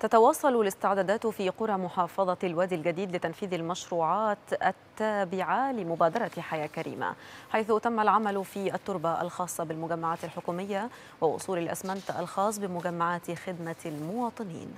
تتواصل الاستعدادات في قرى محافظة الوادي الجديد لتنفيذ المشروعات التابعة لمبادرة حياة كريمة حيث تم العمل في التربة الخاصة بالمجمعات الحكومية ووصول الأسمنت الخاص بمجمعات خدمة المواطنين